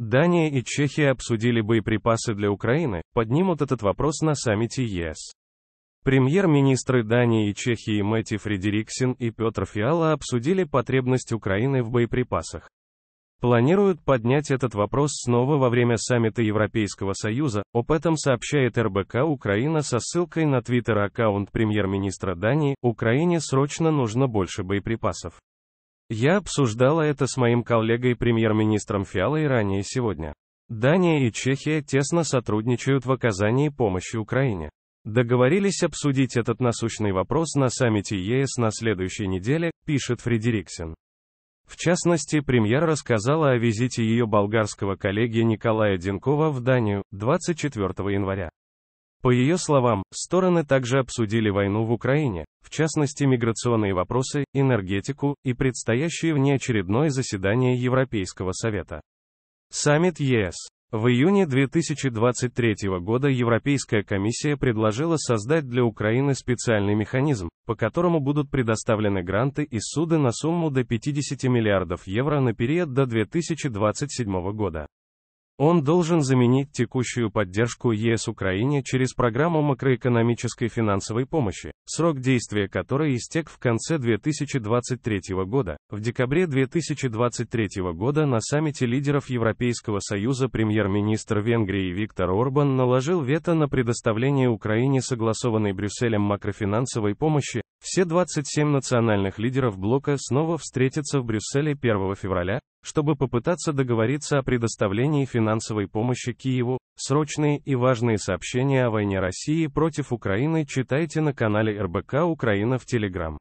Дания и Чехия обсудили боеприпасы для Украины, поднимут этот вопрос на саммите ЕС. Премьер-министры Дании и Чехии Мэтти Фредериксен и Петр Фиала обсудили потребность Украины в боеприпасах. Планируют поднять этот вопрос снова во время саммита Европейского Союза, об этом сообщает РБК Украина со ссылкой на твиттер-аккаунт премьер-министра Дании, Украине срочно нужно больше боеприпасов. Я обсуждала это с моим коллегой премьер-министром Фиалой ранее сегодня. Дания и Чехия тесно сотрудничают в оказании помощи Украине. Договорились обсудить этот насущный вопрос на саммите ЕС на следующей неделе, пишет Фредериксен. В частности, премьер рассказала о визите ее болгарского коллеги Николая Денкова в Данию 24 января. По ее словам, стороны также обсудили войну в Украине, в частности миграционные вопросы, энергетику и предстоящее внеочередное заседание Европейского Совета. Саммит ЕС. В июне 2023 года Европейская комиссия предложила создать для Украины специальный механизм, по которому будут предоставлены гранты и суды на сумму до 50 миллиардов евро на период до 2027 года. Он должен заменить текущую поддержку ЕС Украине через программу макроэкономической финансовой помощи, срок действия которой истек в конце 2023 года. В декабре 2023 года на саммите лидеров Европейского Союза премьер-министр Венгрии Виктор Орбан наложил вето на предоставление Украине согласованной Брюсселем макрофинансовой помощи. Все 27 национальных лидеров блока снова встретятся в Брюсселе 1 февраля, чтобы попытаться договориться о предоставлении финансовой помощи Киеву. Срочные и важные сообщения о войне России против Украины читайте на канале РБК Украина в Телеграм.